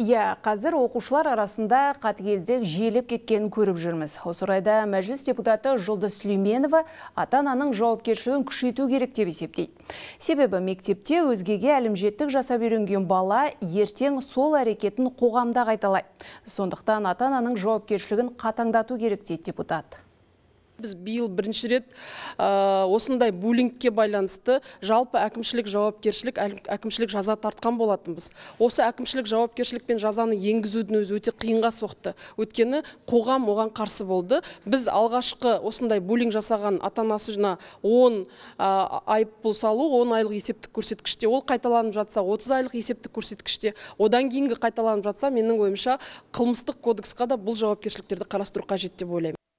Иә, қазір оқушылар арасында қатыгездік жиілеп кеткенін көріп жүрміз. Осы орайда мәжіліс депутаты жұлдыз Сүлейменова ата-ананың жауапкершілігін күшейту керек деп есептейді. Себебі мектепте өзгеге әлімжеттік жасап үйренген бала ертең сол әрекетін қоғамда қайталайды. Сондықтан ата-ананың жауапкершілігін қатаңдату керек дейді депутат біз биыл бірінші рет осындай буллингке байланысты жалпы әкімшілік жауапкершілік әкімшілік жаза тартқан болатынбыз осы әкімшілік жауапкершілік пен жазаны енгізудің өзі өте қиынға соқты өйткені қоғам оған қарсы болды біз алғашқы осындай буллинг жасаған ата анасына он айыппұл салу он айлық есептік көрсеткіште ол қайталанып жатса отыз айлық есептік көрсеткіште одан кейінгі қайталанып жатса менің ойымша қылмыстық кодексқа да бұл жауапкершіліктерді қарастыру қажет деп ойлаймын